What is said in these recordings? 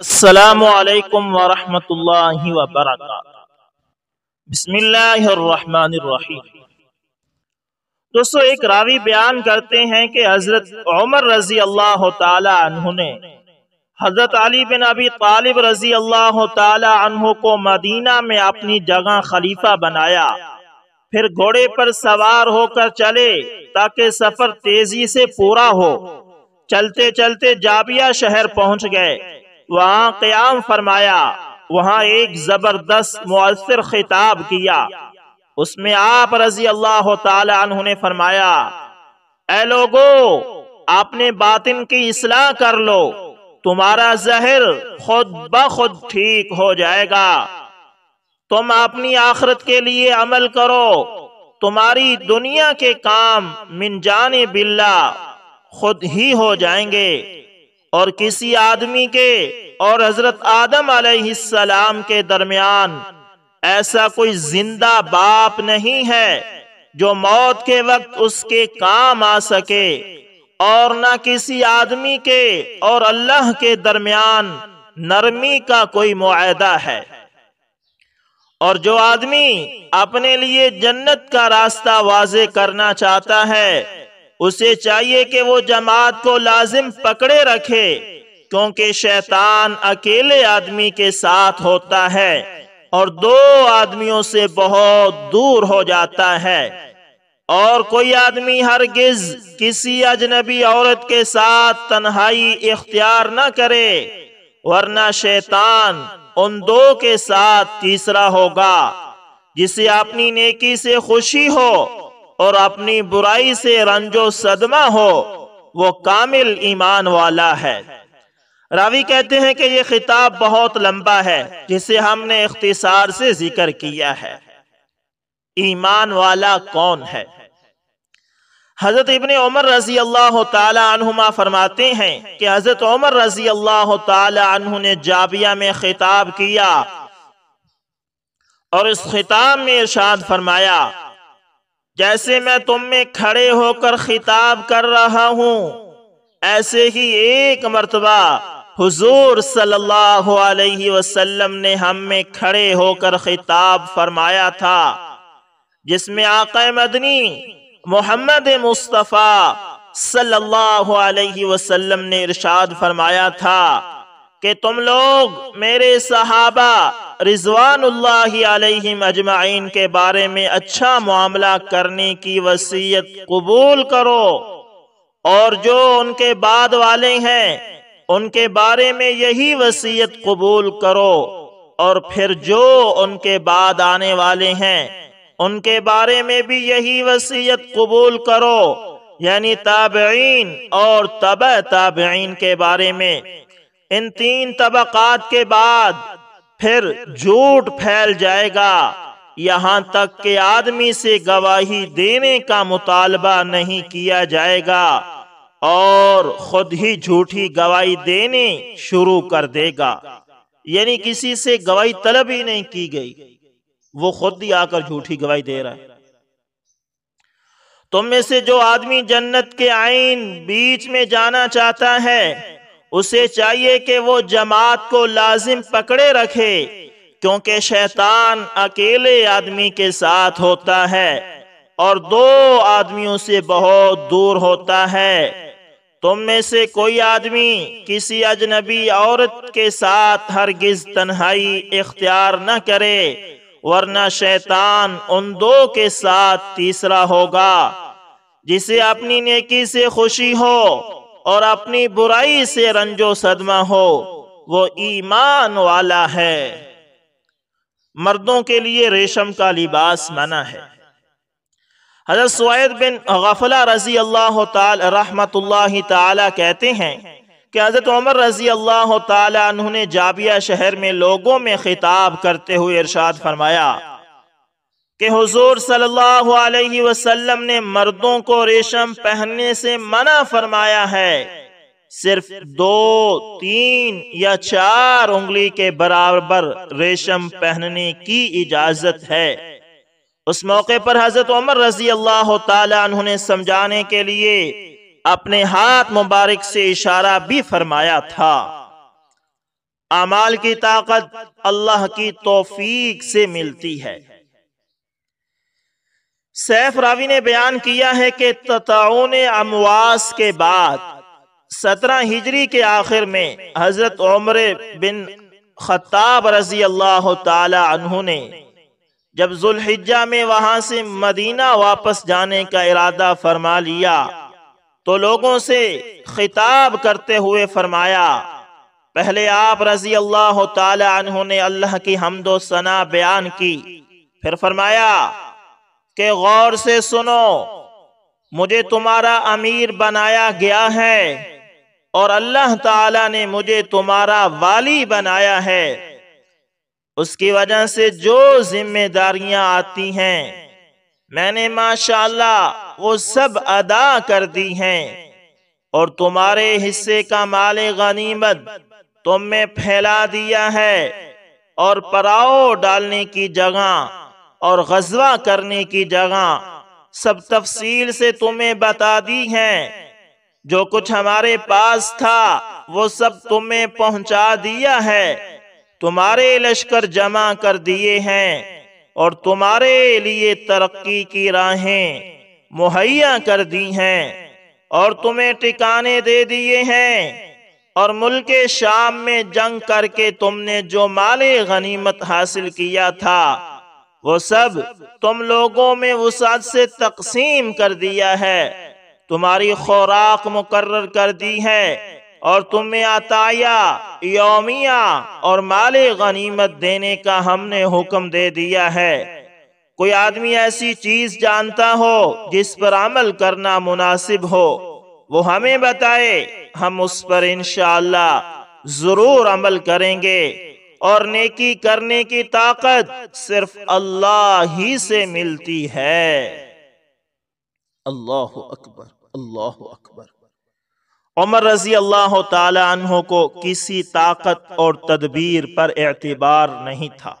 असलकम वरहमतुल्लाह दोस्तों एक रावी बयान करते हैं कि हज़रत उमर रजी अल्लाह तु ने हज़रत अली बिन अबी तालिब रजी अल्लाह तु को मदीना में अपनी जगह खलीफा बनाया फिर घोड़े पर सवार होकर चले ताकि सफ़र तेज़ी से पूरा हो चलते चलते जाबिया शहर पहुंच गए वहाँ क्याम फरमाया वहाँ एक जबरदस्त मुसर खिताब किया उसमें आप रजी अल्लाह तु ने फरमाया ए लोगो आपने बातिन की इसलाह कर लो तुम्हारा जहर खुद ब खुद ठीक हो जाएगा तुम अपनी आखरत के लिए अमल करो तुम्हारी दुनिया के काम मिनजान बिल्ला खुद ही हो जाएंगे और किसी आदमी के और हजरत आदम सलाम के दरमियान ऐसा कोई जिंदा बाप नहीं है जो मौत के वक्त उसके काम आ सके और न किसी आदमी के और अल्लाह के दरमियान नरमी का कोई मुआदा है और जो आदमी अपने लिए जन्नत का रास्ता वाजे करना चाहता है उसे चाहिए कि वो जमात को लाजिम पकड़े रखे क्योंकि शैतान अकेले आदमी के साथ होता है और दो आदमियों से बहुत दूर हो जाता है और कोई आदमी हरगिज किसी अजनबी औरत के साथ तन्हाई इख्तियार न करे वरना शैतान उन दो के साथ तीसरा होगा जिसे अपनी नेकी से खुशी हो और अपनी बुराई से रंजो सदमा हो वो कामिल ईमान वाला है रावी कहते हैं कि यह खिताब बहुत लंबा है जिसे हमने इख्तिसार से जिक्र किया है ईमान वाला कौन है हजरत इबन उमर रजी अल्लाह तुमा फरमाते हैं कि हजरत उमर रजी अल्लाह तु ने जाबिया में खिताब किया और इस खिताब में इर्शाद फरमाया जैसे मैं तुम में खड़े होकर खिताब कर रहा हूँ ऐसे ही एक मरतबा हुजूर सल्लल्लाहु अलैहि वसल्लम ने हम में खड़े होकर खिताब फरमाया था जिसमें आका मदनी मोहम्मद मुस्तफ़ा सल्लल्लाहु अलैहि वसल्लम ने इरशाद फरमाया था कि तुम लोग मेरे सहाबा रिजवान अजमाइन के बारे में अच्छा मामला करने की वसीयत कबूल करो और जो उनके बाद वाले हैं उनके बारे में यही वसीयत कबूल करो और फिर जो उनके बाद आने वाले हैं उनके बारे में भी यही वसीयत कबूल करो यानी ताबेन और तब ताबेन के बारे में इन तीन तबक़ात के बाद फिर झूठ फैल जाएगा यहाँ तक के आदमी से गवाही देने का मुतालबा नहीं किया जाएगा और खुद ही झूठी गवाही देने शुरू कर देगा यानी किसी से गवाही तलब ही नहीं की गई वो खुद ही आकर झूठी गवाही दे रहा है तुम में से जो आदमी जन्नत के आइन बीच में जाना चाहता है उसे चाहिए कि वो जमात को लाजिम पकड़े रखे क्योंकि शैतान अकेले आदमी के साथ होता है और दो आदमियों से बहुत दूर होता है तुम में से कोई आदमी किसी अजनबी औरत के साथ हरगिज तन्हाई इख्तियार न करे वरना शैतान उन दो के साथ तीसरा होगा जिसे अपनी नेकी से खुशी हो और अपनी बुराई से रंजो सदमा हो वो ईमान वाला है मर्दों के लिए रेशम का लिबास मना है हजरत सुद बिन गफला रजी अल्लाह रहमत कहते हैं कि हज़रत उमर रजी अल्लाह ने जाबिया शहर में लोगों में खिताब करते हुए इरशाद फरमाया कि हुजूर सल्लल्लाहु अलैहि वसल्लम ने मर्दों को रेशम पहनने से मना फरमाया है सिर्फ दो तीन या चार उंगली के बराबर रेशम पहनने की इजाजत है उस मौके पर हजरत उमर रजी अल्लाह तु ने समझाने के लिए अपने हाथ मुबारक से इशारा भी फरमाया था अमाल की ताकत अल्लाह की तोफीक से मिलती है सैफ रावी ने बयान किया है कि तताउन अमवास के बाद सत्रह हिजरी के आखिर में हजरत उम्र बिन खत्ताब रजी अल्लाह तहों ने जब जुल्हिज्जा में वहां से मदीना वापस जाने का इरादा फरमा लिया तो लोगों से खिताब करते हुए फरमाया पहले आप रजी अल्लाह तहों ने अल्लाह की हमदो सना बयान की फिर फरमाया कि गौर से सुनो मुझे तुम्हारा अमीर बनाया गया है और अल्लाह ताला ने मुझे तुम्हारा वाली बनाया है उसकी वजह से जो जिम्मेदारियां आती हैं मैंने माशाल्लाह वो सब अदा कर दी हैं और तुम्हारे हिस्से का माल गनीमत तुम में फैला दिया है और पराओ डालने की जगह और गजवा करने की जगह सब तफसील से तुम्हें बता दी हैं जो कुछ हमारे पास था वो सब तुम्हें पहुंचा दिया है तुम्हारे लश्कर जमा कर दिए हैं और तुम्हारे लिए तरक्की की राहें मुहैया कर दी हैं और तुम्हें टिकाने दे दिए हैं और मुल्क शाम में जंग करके तुमने जो माले गनीमत हासिल किया था वो सब तुम लोगों में वसात से तकसीम कर दिया है तुम्हारी खुराक मुकर्र कर दी है और तुम्हें अताया योमिया और माले गनीमत देने का हमने हुक्म दे दिया है कोई आदमी ऐसी चीज जानता हो जिस पर अमल करना मुनासिब हो वो हमें बताए हम उस पर इनशाला जरूर अमल करेंगे और नेकी करने की ताकत सिर्फ अल्लाह ही से मिलती है अल्लाह अकबर अल्लाह अकबर उमर रजी अल्लाह तहों को किसी ताकत और तदबीर पर एतबार नहीं था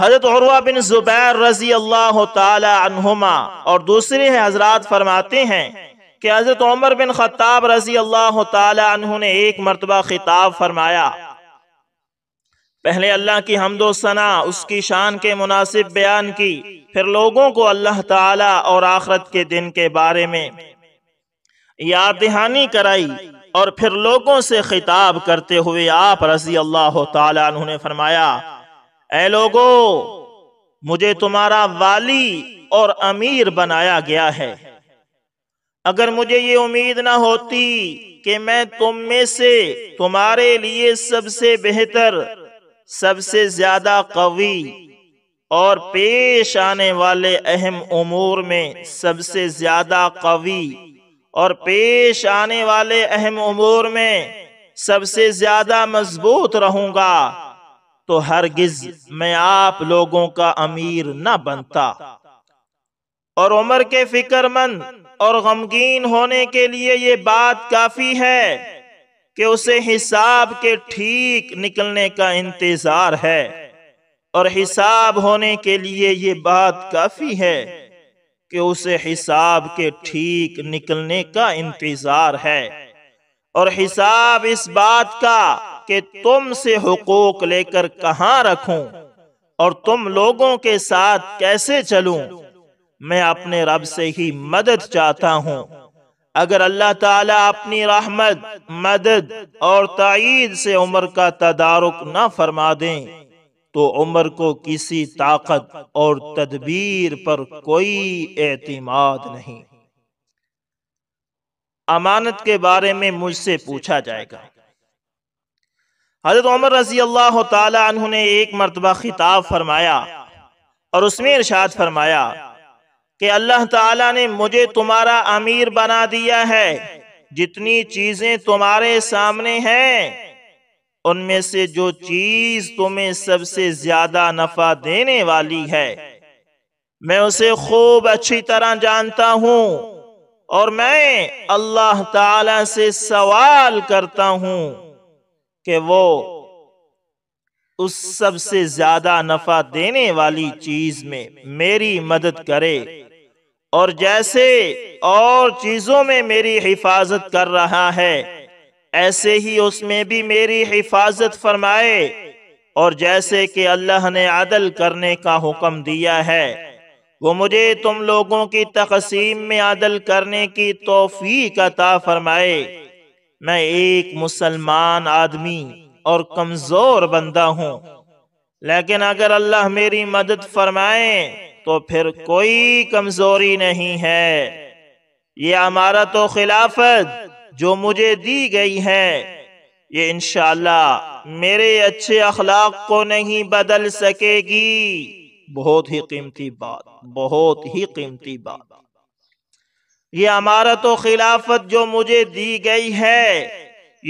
हजरत उर्वा बिन जुबैर रजी अल्लाह तहुमा और दूसरे हजरात फरमाते हैं कि हजरत उमर बिन खत्ताब रजी अल्लाह तहों ने एक मरतबा खिताब फरमाया पहले अल्लाह की हमदोसना उसकी शान के मुनासिब बयान की फिर लोगों को अल्लाह ताला और आखरत के दिन के बारे में याद दहानी कराई और फिर लोगों से खिताब करते हुए आप रजी अल्लाह तु फरमाया ए लोगो मुझे तुम्हारा वाली और अमीर बनाया गया है अगर मुझे ये उम्मीद ना होती कि मैं तुम में से तुम्हारे लिए सबसे बेहतर सबसे ज़्यादा कवि और पेश आने वाले अहम उमूर में सबसे ज़्यादा कवि और पेश आने वाले अहम उमूर में सबसे ज़्यादा मजबूत रहूंगा तो हरगिज़ मैं आप लोगों का अमीर न बनता और उम्र के फिक्रमंद और गमगीन होने के लिए ये बात काफ़ी है कि उसे हिसाब के ठीक निकलने का इंतज़ार है और हिसाब होने के लिए ये बात काफ़ी है कि उसे हिसाब के ठीक निकलने का इंतज़ार है और हिसाब इस बात का कि से हकूक लेकर कहाँ रखूं और तुम लोगों के साथ कैसे चलूं मैं अपने रब से ही मदद चाहता हूं अगर अल्लाह ताला अपनी रहमत मदद और तईद से उम्र का तदारुक न फरमा दें तो उम्र को किसी ताकत और तदबीर पर कोई एतमाद नहीं अमानत के बारे में मुझसे पूछा जाएगा हजरत उमर रजी अल्लाह तु ने एक मरतबा खिताब फरमाया और उसमें इर्शाद फरमाया कि अल्लाह ताला ने मुझे तुम्हारा अमीर बना दिया है जितनी चीजें तुम्हारे सामने हैं उनमें से जो चीज तुम्हें सबसे ज्यादा नफा देने वाली है मैं उसे खूब अच्छी तरह जानता हूँ और मैं अल्लाह ताला से सवाल करता हूँ कि वो उस सबसे ज्यादा नफा देने वाली चीज में मेरी मदद करे और जैसे और चीज़ों में मेरी हिफाजत कर रहा है ऐसे ही उसमें भी मेरी हिफाजत फरमाए और जैसे कि अल्लाह ने आदल करने का हुक्म दिया है वो मुझे तुम लोगों की तकसीम में आदल करने की तोफ़ी अता फरमाए मैं एक मुसलमान आदमी और कमज़ोर बंदा हूँ लेकिन अगर अल्लाह मेरी मदद फरमाए तो फिर कोई कमजोरी नहीं है ये अमारत तो खिलाफत जो मुझे दी गई है ये इनशाला मेरे अच्छे अखलाक को नहीं बदल सकेगी बहुत ही कीमती बात बहुत ही कीमती बात ये अमारत तो खिलाफत जो मुझे दी गई है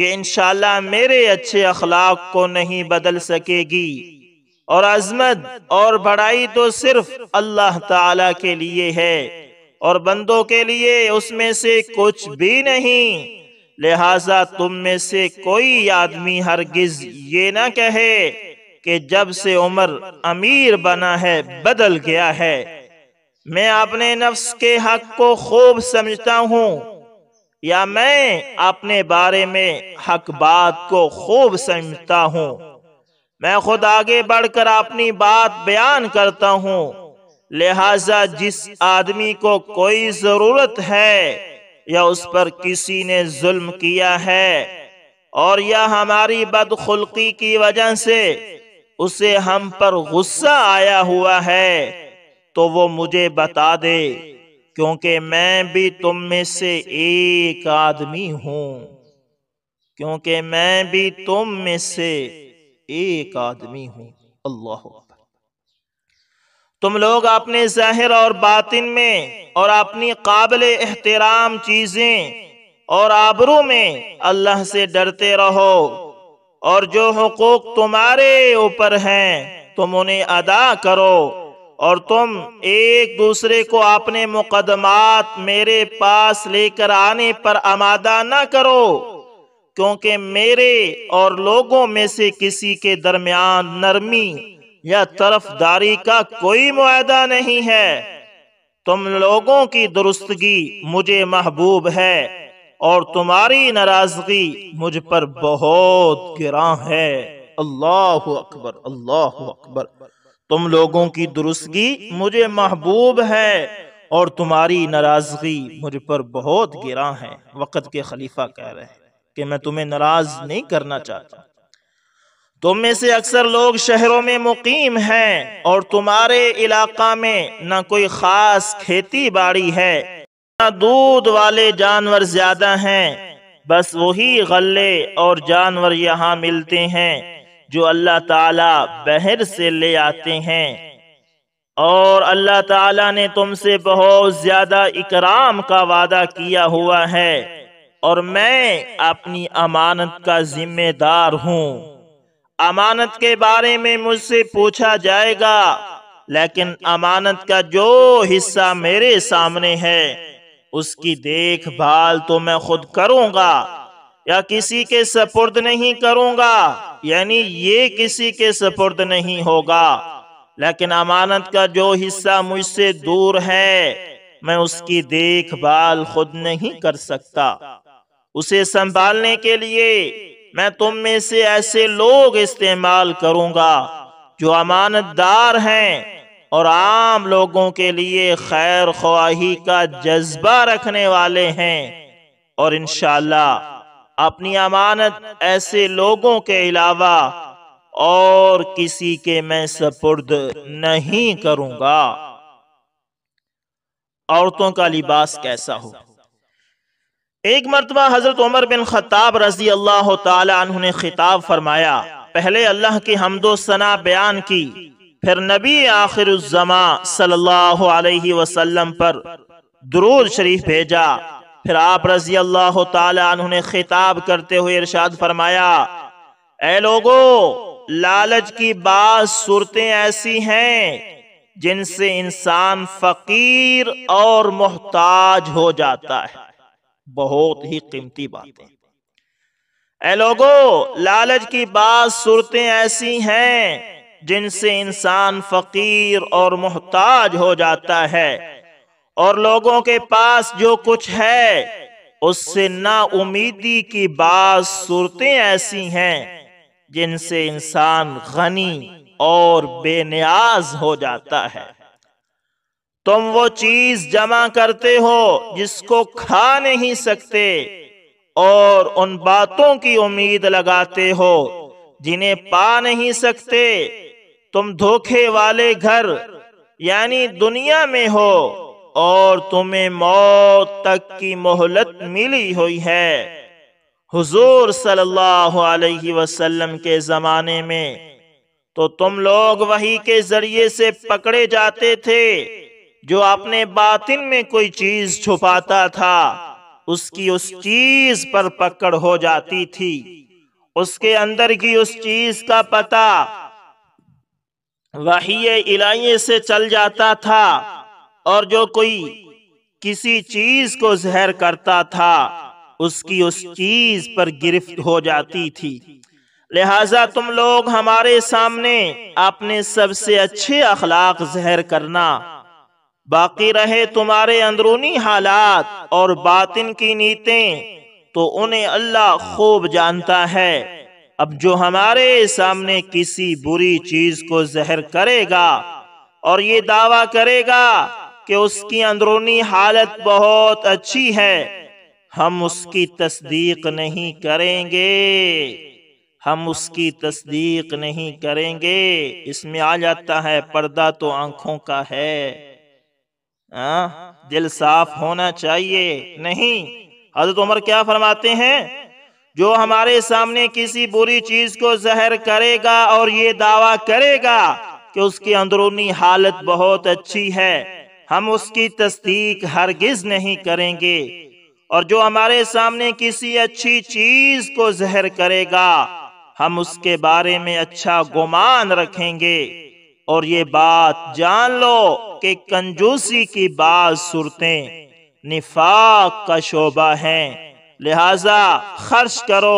ये इनशाला मेरे अच्छे अखलाक को नहीं बदल सकेगी और अजमत और बड़ाई तो सिर्फ अल्लाह ताला के लिए है और बंदों के लिए उसमें से कुछ भी नहीं लिहाजा तुम में से कोई आदमी हरगिज ये ना कहे कि जब से उमर अमीर बना है बदल गया है मैं अपने नफ्स के हक को खूब समझता हूँ या मैं अपने बारे में हक बात को खूब समझता हूँ मैं खुद आगे बढ़कर अपनी बात बयान करता हूँ लिहाजा जिस आदमी को कोई ज़रूरत है या उस पर किसी ने जुल्म किया है और यह हमारी बदखुल्की की वजह से उसे हम पर गुस्सा आया हुआ है तो वो मुझे बता दे क्योंकि मैं भी तुम में से एक आदमी हूँ क्योंकि मैं भी तुम में से एक आदमी हूँ अल्लाह तुम लोग अपने जहर और बातिन में और अपनी काबिल एहतराम चीज़ें और आबरू में अल्लाह से डरते रहो और जो हकूक तुम्हारे ऊपर हैं तुम उन्हें अदा करो और तुम एक दूसरे को अपने मुकदमात मेरे पास लेकर आने पर आमादा ना करो क्योंकि मेरे और लोगों में से किसी के दरमियान नरमी या तरफदारी का कोई मुआदा नहीं है तुम लोगों की दुरुस्तगी मुझे महबूब है और तुम्हारी नाराजगी मुझ पर बहुत गिरा है अल्लाह अकबर अल्लाह अकबर तुम लोगों की दुरुस्तगी मुझे महबूब है और तुम्हारी नाराजगी मुझ पर बहुत गिरा है वक़्त के खलीफा कह रहे हैं कि मैं तुम्हें नाराज नहीं करना चाहता तुम में से अक्सर लोग शहरों में मुकीम हैं और तुम्हारे इलाका में ना कोई ख़ास खेती बाड़ी है ना दूध वाले जानवर ज़्यादा हैं बस वही गले और जानवर यहाँ मिलते हैं जो अल्लाह ताला बहर से ले आते हैं और अल्लाह ताला ने तुमसे बहुत ज़्यादा इकराम का वादा किया हुआ है और मैं अपनी अमानत का जिम्मेदार हूँ अमानत के बारे में मुझसे पूछा जाएगा लेकिन अमानत का जो हिस्सा मेरे सामने है उसकी देखभाल तो मैं खुद करूँगा या किसी के सपुर्द नहीं करूँगा यानी ये किसी के सपुर्द नहीं होगा लेकिन अमानत का जो हिस्सा मुझसे दूर है मैं उसकी देखभाल खुद नहीं कर सकता उसे संभालने के लिए मैं तुम में से ऐसे लोग इस्तेमाल करूंगा जो अमानतदार हैं और आम लोगों के लिए खैर ख्वाही का जज्बा रखने वाले हैं और इन अपनी अमानत ऐसे लोगों के अलावा और किसी के मैं सपुर्द नहीं करूंगा औरतों का लिबास कैसा होगा एक मरतबा हज़रत उमर बिन ख़ताब रजी अल्लाह तु ने खिताब फरमाया पहले अल्लाह की हमदो सना बयान की फिर नबी आखिर उज़मा वसल्लम पर दरूद शरीफ भेजा फिर आप रजी अल्लाह तु ने खिताब करते हुए इरशाद फरमाया ए लोगो लालच की बाज सूरतें ऐसी हैं जिनसे इंसान फकीर और मोहताज हो जाता है बहुत ही कीमती बातें ए लोगो लालच की बात सूरतें ऐसी हैं जिनसे इंसान फकीर और मोहताज हो जाता है और लोगों के पास जो कुछ है उससे ना उम्मीदी की बात सूरतें ऐसी हैं जिनसे इंसान गनी और बेनियाज हो जाता है तुम वो चीज जमा करते हो जिसको खा नहीं सकते और उन बातों की उम्मीद लगाते हो जिन्हें पा नहीं सकते तुम धोखे वाले घर यानी दुनिया में हो और तुम्हें मौत तक की मोहलत मिली हुई है हुजूर सल्लल्लाहु अलैहि वसल्लम के ज़माने में तो तुम लोग वही के ज़रिए से पकड़े जाते थे जो अपने बातिन में कोई चीज छुपाता था उसकी उस चीज पर पकड़ हो जाती थी उसके अंदर की उस चीज का पता वही इलाही से चल जाता था और जो कोई किसी चीज को जहर करता था उसकी उस चीज पर गिरफ्त हो जाती थी लिहाजा तुम लोग हमारे सामने अपने सबसे अच्छे अखलाक जहर करना बाकी रहे तुम्हारे अंदरूनी हालात और बातिन की नीतें तो उन्हें अल्लाह खूब जानता है अब जो हमारे सामने किसी बुरी चीज को जहर करेगा और ये दावा करेगा कि उसकी अंदरूनी हालत बहुत अच्छी है हम उसकी तस्दीक नहीं करेंगे हम उसकी तस्दीक नहीं करेंगे इसमें आ जाता है पर्दा तो आंखों का है आ, हाँ, दिल साफ होना चाहिए नहीं हजरत उमर क्या फरमाते हैं जो हमारे सामने किसी बुरी चीज को जहर करेगा और ये दावा करेगा कि उसकी अंदरूनी हालत बहुत अच्छी है हम उसकी तस्दीक हरगिज नहीं करेंगे और जो हमारे सामने किसी अच्छी चीज को जहर करेगा हम उसके बारे में अच्छा गुमान रखेंगे और ये बात जान लो कि कंजूसी की बात सुरते निफाक का शोबा है लिहाजा खर्च करो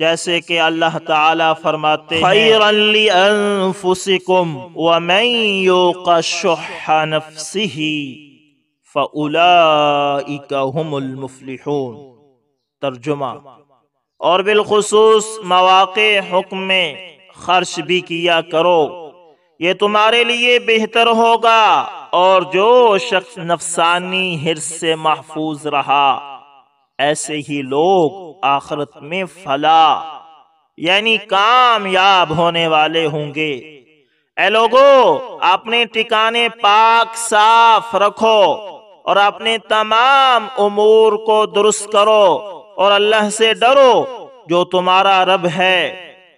जैसे कि अल्लाह ताला फरमाते हैं व तर्जुमा और बिलखसूस मौाक़ हुक्म में खर्च भी किया करो ये तुम्हारे लिए बेहतर होगा और जो शख्स नफसानी हिर से महफूज रहा ऐसे ही लोग आखरत में फला यानी कामयाब होने वाले होंगे ए लोगो अपने टिकाने पाक साफ रखो और अपने तमाम उमूर को दुरुस्त करो और अल्लाह से डरो जो तुम्हारा रब है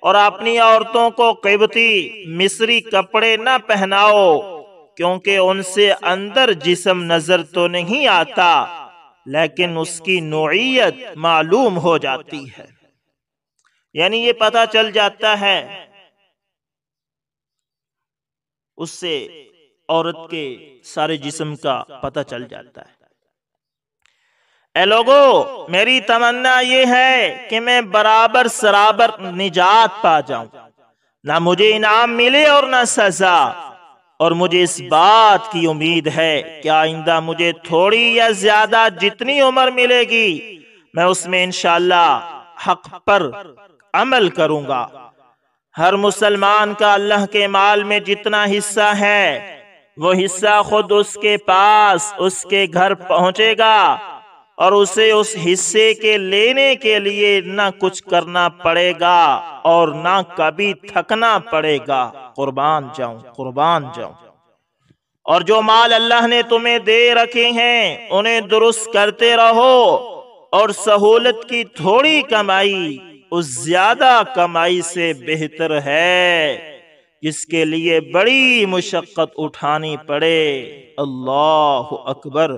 और अपनी औरतों को कबती मिस्री कपड़े न पहनाओ क्योंकि उनसे अंदर जिसम नजर तो नहीं आता लेकिन उसकी नोयत मालूम हो जाती है यानी ये पता चल जाता है उससे औरत के सारे जिसम का पता चल जाता है ए लोगो मेरी तमन्ना ये है कि मैं बराबर सराबर निजात पा जाऊं ना मुझे इनाम मिले और ना सजा और मुझे इस बात की उम्मीद है कि आइंदा मुझे थोड़ी या ज्यादा जितनी उम्र मिलेगी मैं उसमें इनशाला हक पर अमल करूंगा हर मुसलमान का अल्लाह के माल में जितना हिस्सा है वो हिस्सा खुद उसके पास उसके घर पहुंचेगा और उसे उस हिस्से के लेने के लिए ना कुछ करना पड़ेगा और ना कभी थकना पड़ेगा कुर्बान जाऊं कुर्बान जाऊं और जो माल अल्लाह ने तुम्हें दे रखे हैं उन्हें दुरुस्त करते रहो और सहूलत की थोड़ी कमाई उस ज्यादा कमाई से बेहतर है जिसके लिए बड़ी मुशक्क़त उठानी पड़े अल्लाह अकबर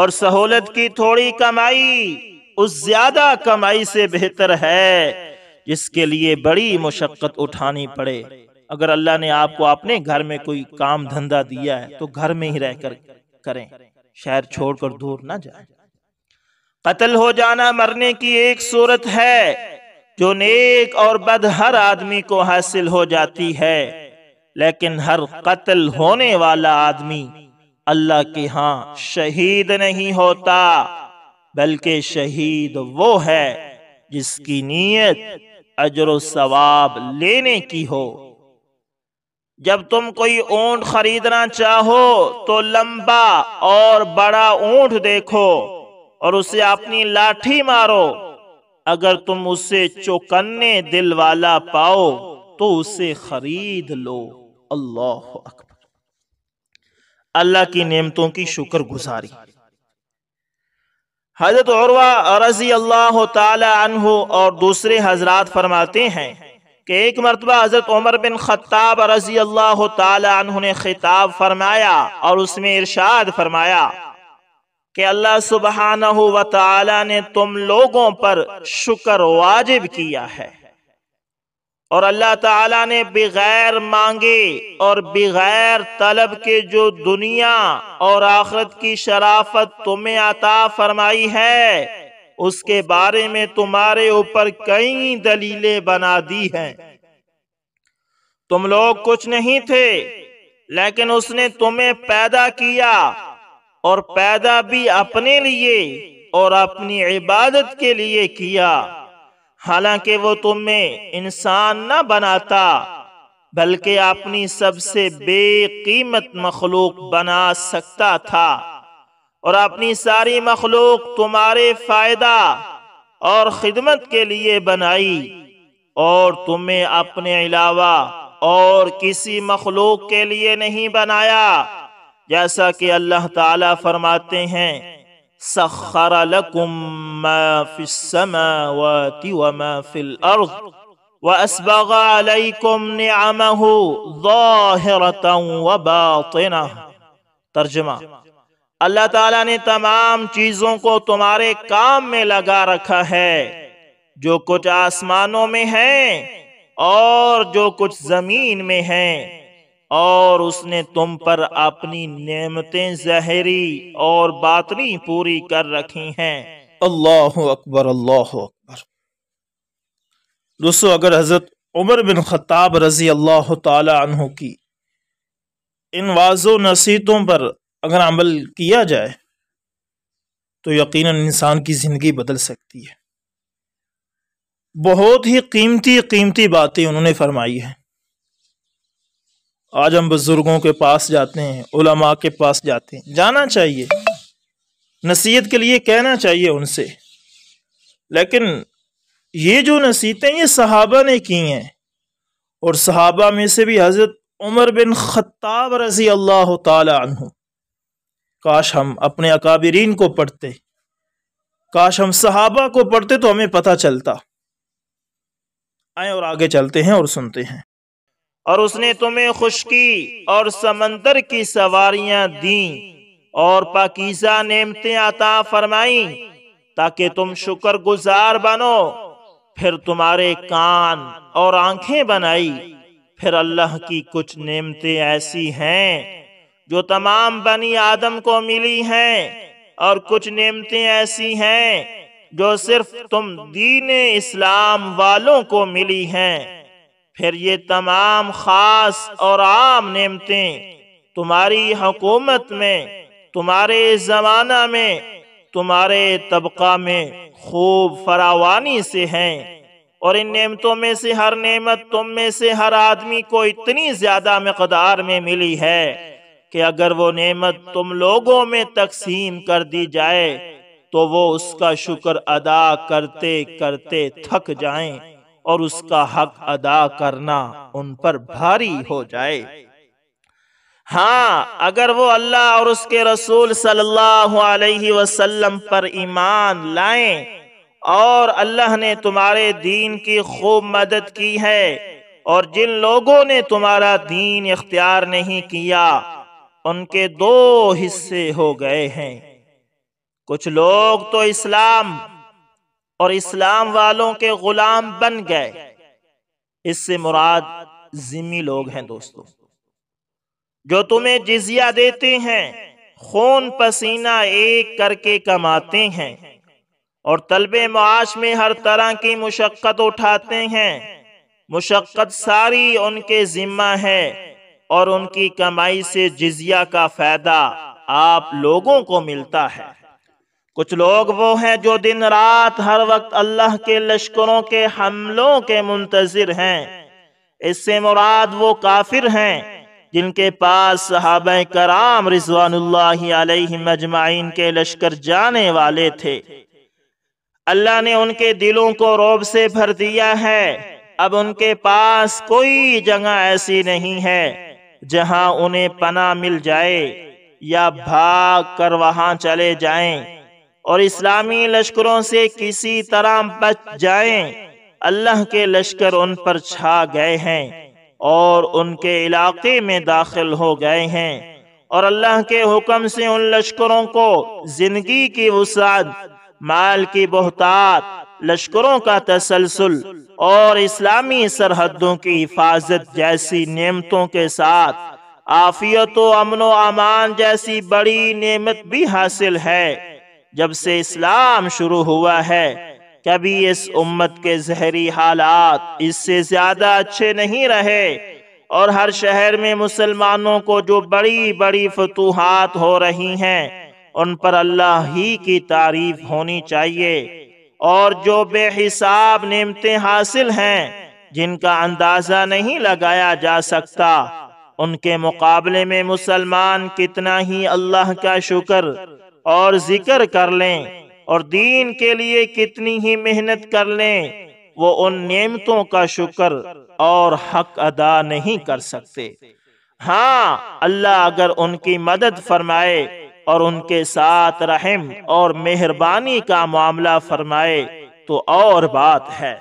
और सहूलत की थोड़ी कमाई उस ज्यादा कमाई से बेहतर है जिसके लिए बड़ी मुशक्क़त उठानी पड़े अगर अल्लाह ने आपको अपने घर में कोई काम धंधा दिया है तो घर में ही रहकर करें शहर छोड़कर दूर ना जाए कत्ल हो जाना मरने की एक सूरत है जो नेक और बद हर आदमी को हासिल हो जाती है लेकिन हर कत्ल होने वाला आदमी अल्लाह के यहाँ शहीद नहीं होता बल्कि शहीद वो है जिसकी नीयत अजर सवाब लेने की हो जब तुम कोई ऊंट खरीदना चाहो तो लंबा और बड़ा ऊंट देखो और उसे अपनी लाठी मारो अगर तुम उसे चौकन्ने दिल वाला पाओ तो उसे खरीद लो अल्लाह अकबर अल्लाह की नियमतों की शुक्र गुजारी हजरत और रजी अल्लाह तहो और दूसरे हजरात फरमाते हैं कि एक मरतबा हजरत उमर बिन खत्ताब रजी अल्लाह तह ने खिताब फरमाया और उसमें इरशाद फरमाया कि अल्लाह सुबहाना व ने तुम लोगों पर शुक्र वाजिब किया है और अल्लाह ताला ने बगैर मांगे और बगैर तलब के जो दुनिया और आखरत की शराफत तुम्हें अता फरमाई है उसके बारे में तुम्हारे ऊपर कई दलीलें बना दी हैं तुम लोग कुछ नहीं थे लेकिन उसने तुम्हें पैदा किया और पैदा भी अपने लिए और अपनी इबादत के लिए किया हालांकि वो तुम्हें इंसान न बनाता बल्कि अपनी सबसे बेकीमत मखलूक बना सकता था और अपनी सारी मखलूक तुम्हारे फ़ायदा और ख़िदमत के लिए बनाई और तुम्हें अपने अलावा और किसी मखलूक के लिए नहीं बनाया जैसा कि अल्लाह ताला फरमाते हैं सखर फिल अर्ज़ वसबग अलैकुम निअमहु ज़ाहिरतन व बातिना तर्जमा अल्लाह ताला ने तमाम चीज़ों को तुम्हारे काम में लगा रखा है जो कुछ आसमानों में है और जो कुछ ज़मीन में है और उसने तुम पर अपनी नेमतें जहरी और बातनी पूरी कर रखी हैं अल्लाह अकबर अल्लाह अकबर दोस्तों अगर हज़रत उमर बिन खताब रजी अल्लाह तहों की इन वाजो नसीहतों पर अगर अमल किया जाए तो यकीनन इंसान की ज़िंदगी बदल सकती है बहुत ही कीमती कीमती बातें उन्होंने फरमाई हैं आज हम बुज़ुर्गों के पास जाते हैं उलमा के पास जाते हैं जाना चाहिए नसीहत के लिए कहना चाहिए उनसे लेकिन ये जो नसीहतें ये सहाबा ने की हैं और सहाबा में से भी हज़रत उमर बिन ख़त्ताब रज़ी अल्लाह तु काश हम अपने अकाबरीन को पढ़ते काश हम सहाबा को पढ़ते तो हमें पता चलता आए और आगे चलते हैं और सुनते हैं और उसने तुम्हें खुशकी और समंदर की सवारियां दी और पाकिजा नेमतें अता फरमाई ताकि तुम शुक्र गुजार बनो फिर तुम्हारे कान और आंखें बनाई फिर अल्लाह की कुछ नेमतें ऐसी हैं जो तमाम बनी आदम को मिली हैं और कुछ नेमतें ऐसी हैं जो सिर्फ तुम दीन इस्लाम वालों को मिली हैं फिर ये तमाम ख़ास और आम नेमतें तुम्हारी हकूमत में तुम्हारे ज़माना में तुम्हारे तबका में खूब फरावानी से हैं और इन नेमतों में से हर नेमत तुम में से हर आदमी को इतनी ज़्यादा मकदार में मिली है कि अगर वो नेमत तुम लोगों में तकसीम कर दी जाए तो वो उसका शुक्र अदा करते करते थक जाएं। और उसका हक अदा करना उन पर भारी हो जाए हाँ अगर वो अल्लाह और उसके रसूल सल्लल्लाहु अलैहि वसल्लम पर ईमान लाएं और अल्लाह ने तुम्हारे दीन की खूब मदद की है और जिन लोगों ने तुम्हारा दीन इख्तियार नहीं किया उनके दो हिस्से हो गए हैं कुछ लोग तो इस्लाम और इस्लाम वालों के गुलाम बन गए इससे मुराद जिमी लोग हैं दोस्तों जो तुम्हें जिजिया देते हैं खून पसीना एक करके कमाते हैं और तलबे मुआश में हर तरह की मुशक्क़त उठाते हैं मुशक्क़त सारी उनके ज़िम्मा है और उनकी कमाई से जिजिया का फ़ायदा आप लोगों को मिलता है कुछ लोग वो हैं जो दिन रात हर वक्त अल्लाह के लश्करों के हमलों के मुंतजर हैं इससे मुराद वो काफिर हैं जिनके पास सहाब कराम रिजवान के लश्कर जाने वाले थे अल्लाह ने उनके दिलों को रोब से भर दिया है अब उनके पास कोई जगह ऐसी नहीं है जहां उन्हें पना मिल जाए या भाग कर वहां चले जाएं। और इस्लामी लश्करों से किसी तरह बच जाएं। अल्लाह के लश्कर उन पर छा गए हैं और उनके इलाके में दाखिल हो गए हैं और अल्लाह के हुक्म से उन लश्करों को जिंदगी की वसाद माल की बहतात लश्करों का तसलसल और इस्लामी सरहदों की हिफाजत जैसी नियमतों के साथ आफियत अमन अमान जैसी बड़ी नियमत भी हासिल है जब से इस्लाम शुरू हुआ है कभी इस उम्मत के जहरी हालात इससे ज्यादा अच्छे नहीं रहे और हर शहर में मुसलमानों को जो बड़ी बड़ी फतूहत हो रही हैं उन पर अल्लाह ही की तारीफ होनी चाहिए और जो बेहिसाब नियमतें हासिल हैं जिनका अंदाज़ा नहीं लगाया जा सकता उनके मुकाबले में मुसलमान कितना ही अल्लाह का शुक्र और जिक्र कर लें और दीन के लिए कितनी ही मेहनत कर लें वो उन नेमतों का शुक्र और हक अदा नहीं कर सकते हाँ अल्लाह अगर उनकी मदद फरमाए और उनके साथ रहम और मेहरबानी का मामला फरमाए तो और बात है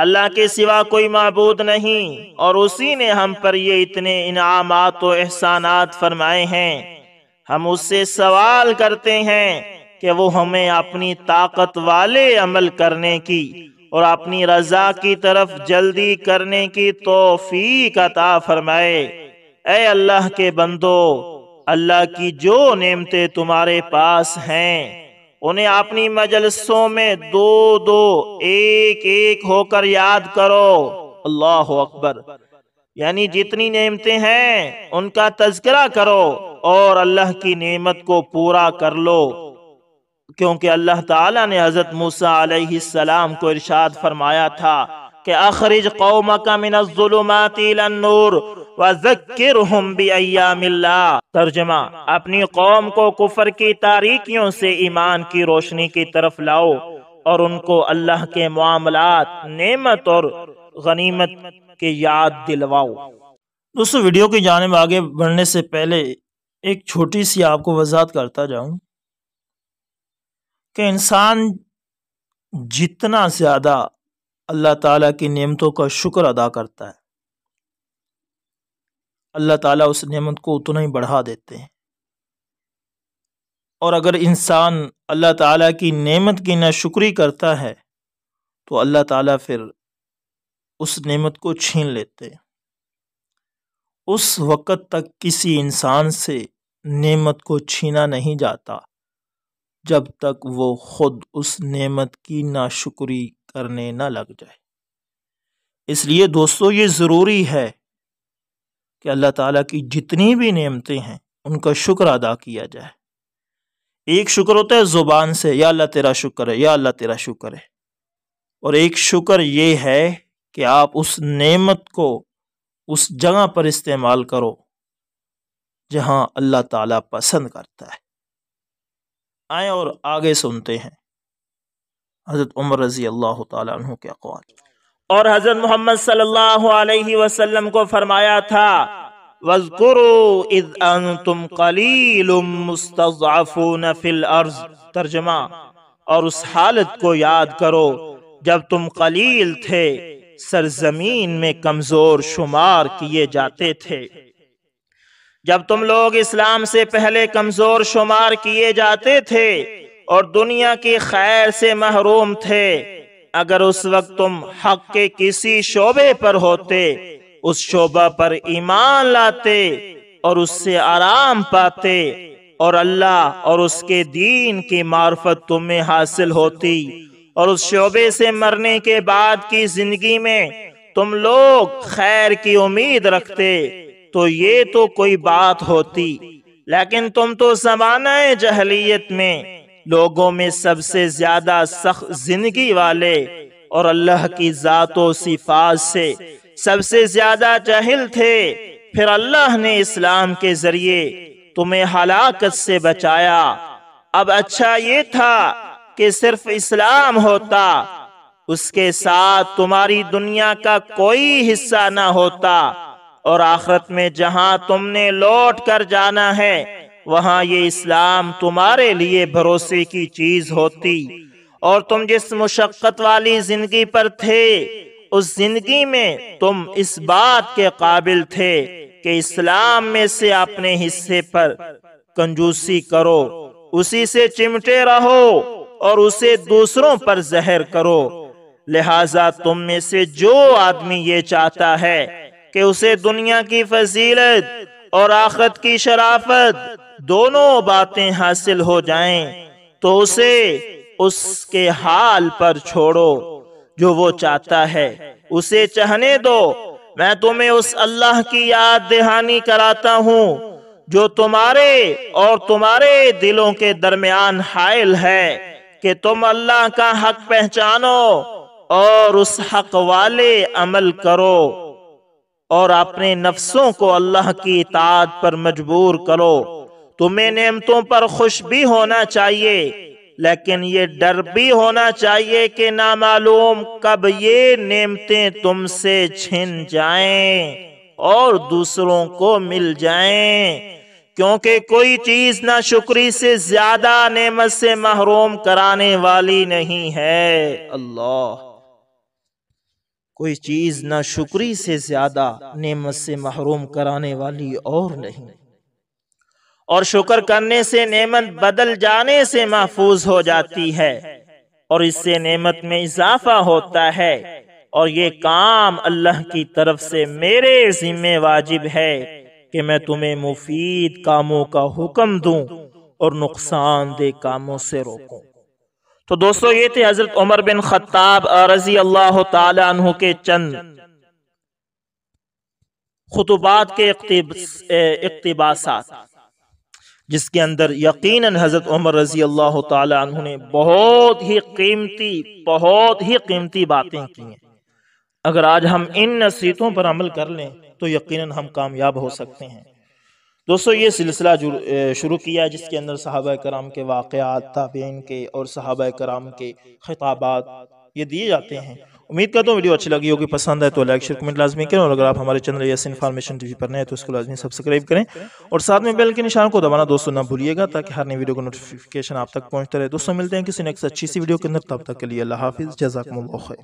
अल्लाह के सिवा कोई मबूद नहीं और उसी ने हम पर ये इतने इनामत और एहसानात फरमाए हैं हम उससे सवाल करते हैं कि वो हमें अपनी ताकत वाले अमल करने की और अपनी रजा की तरफ जल्दी करने की तोफीक अता फरमाए ए अल्लाह के बंदो अल्लाह की जो नेमतें तुम्हारे पास हैं उन्हें अपनी मजलसों में दो दो एक एक होकर याद करो अल्लाह अकबर यानी जितनी नेमतें हैं उनका तस्करा करो और अल्लाह की नेमत को पूरा कर लो क्योंकि अल्लाह ताला ने हज़रत मूसा सलाम को इरशाद फरमाया था कि अखरिज कौम का मिनजुलमातीनूर वज़क्र तर्जमा अपनी कौम को कुफर की तारीकियों से ईमान की रोशनी की तरफ लाओ और उनको अल्लाह के मामलात नेमत और गनीमत के याद दिलवाओ दोस्तों वीडियो की जानब आगे बढ़ने से पहले एक छोटी सी आपको वजाहत करता जाऊं कि इंसान जितना ज़्यादा अल्लाह ताला की नेमतों का शुक्र अदा करता है अल्लाह ताला उस नेमत को उतना ही बढ़ा देते हैं और अगर इंसान अल्लाह ताला की नेमत की ना शुक्री करता है तो अल्लाह ताला फिर उस नेमत को छीन लेते उस वक़्त तक किसी इंसान से नेमत को छीना नहीं जाता जब तक वो ख़ुद उस नेमत की नाशुक्री करने ना लग जाए इसलिए दोस्तों ये ज़रूरी है कि अल्लाह ताला की जितनी भी नेमतें हैं उनका शुक्र अदा किया जाए एक शुक्र होता है ज़ुबान से या अल्लाह तेरा शुक्र है या अल्लाह तेरा शुक्र है और एक शुक्र ये है कि आप उस नेमत को उस जगह पर इस्तेमाल करो जहां अल्लाह ताला पसंद करता है आए और आगे सुनते हैं हज़रत उमर रज़ी अल्लाह तु के अकवाल और हज़रत मोहम्मद सल्लल्लाहु अलैहि वसल्लम को फरमाया था वज़कुरु इद अंतुम कलीलुम मुस्तज़अफून फिल अर्ज़ तर्जमा और उस हालत को याद करो जब तुम कलील थे सरजमीन में कमज़ोर शुमार किए जाते थे जब तुम लोग इस्लाम से पहले कमज़ोर शुमार किए जाते थे और दुनिया के खैर से महरूम थे अगर उस वक्त तुम हक के किसी शोबे पर होते उस शोबा पर ईमान लाते और उससे आराम पाते और अल्लाह और उसके दीन की मार्फत तुम्हें हासिल होती और उस शोबे से मरने के बाद की जिंदगी में तुम लोग खैर की उम्मीद रखते तो, तो ये तो, तो कोई बात होती लेकिन तुम तो जमाना जहलीत में लोगों में सबसे ज्यादा सख्त जिंदगी वाले और अल्लाह की ज़ातो सिफात से सबसे ज्यादा जहल थे फिर अल्लाह ने इस्लाम के जरिए तुम्हें हलाकत से बचाया अब अच्छा ये था कि सिर्फ इस्लाम होता उसके साथ तुम्हारी दुनिया का कोई हिस्सा ना होता और आखरत में जहां तुमने लौट कर जाना है वहां ये इस्लाम तुम्हारे लिए भरोसे की चीज होती और तुम जिस मुशक्क़त वाली जिंदगी पर थे उस जिंदगी में तुम इस बात के काबिल थे कि इस्लाम में से अपने हिस्से पर कंजूसी करो उसी से चिमटे रहो और उसे दूसरों पर जहर करो लिहाजा तुम में से जो आदमी ये चाहता है कि उसे दुनिया की फजीलत और आखत की शराफत दोनों बातें हासिल हो जाएं, तो उसे उसके हाल पर छोड़ो जो वो चाहता है उसे चाहने दो मैं तुम्हें उस अल्लाह की याद दहानी कराता हूँ जो तुम्हारे और तुम्हारे दिलों के दरमियान हायल है कि तुम अल्लाह का हक पहचानो और उस हक वाले अमल करो और अपने नफ्सों को अल्लाह की इताद पर मजबूर करो तुम्हें नेमतों पर खुश भी होना चाहिए लेकिन ये डर भी होना चाहिए कि मालूम कब ये नेमतें तुमसे छिन जाएं और दूसरों को मिल जाएं क्योंकि कोई चीज़ ना शुक्री से ज़्यादा नेमत से महरूम कराने वाली नहीं है अल्लाह कोई चीज़ ना शुक्री से ज़्यादा नेमत से महरूम कराने वाली और नहीं और शुक्र करने से नेमत बदल जाने से महफूज हो जाती है और इससे नेमत में इजाफा होता है और ये काम अल्लाह की तरफ से मेरे जिम्मे वाजिब है कि मैं तुम्हें मुफीद कामों का हुक्म दूं और नुकसानदेह कामों से रोकूं तो दोस्तों ये थे हजरत उमर बिन खत्ताब रजी अल्लाह तु के चंद खुतबात के इकतबासात जिसके अंदर यकीनन हजरत उमर रजी अल्लाह तु ने बहुत ही कीमती बहुत ही कीमती बातें की हैं अगर आज हम इन नसीहतों पर अमल कर लें तो यकीनन हम कामयाब हो सकते हैं दोस्तों ये सिलसिला शुरू किया जिसके अंदर सहाब कराम के वाक़ात ताबेन के और साहब कराम के खिताबात ये दिए जाते हैं उम्मीद करता हूँ वीडियो अच्छी लगी होगी पसंद है तो लाइक शेयर कमेंट लाजमी करें और अगर आप हमारे चैनल यस इन्फॉर्मेशन टीवी पर नए तो उसको लाजमी सब्सक्राइब करें और साथ में बेल के निशान को दबाना दोस्तों ना भूलिएगा ताकि हर नई वीडियो का नोटिफिकेशन आप तक पहुँचता रहे दोस्तों मिलते हैं किसी नेक्स्ट अच्छी सी वीडियो के अंदर तब तक के लिए अल्लाह हाफिज़ जजाकम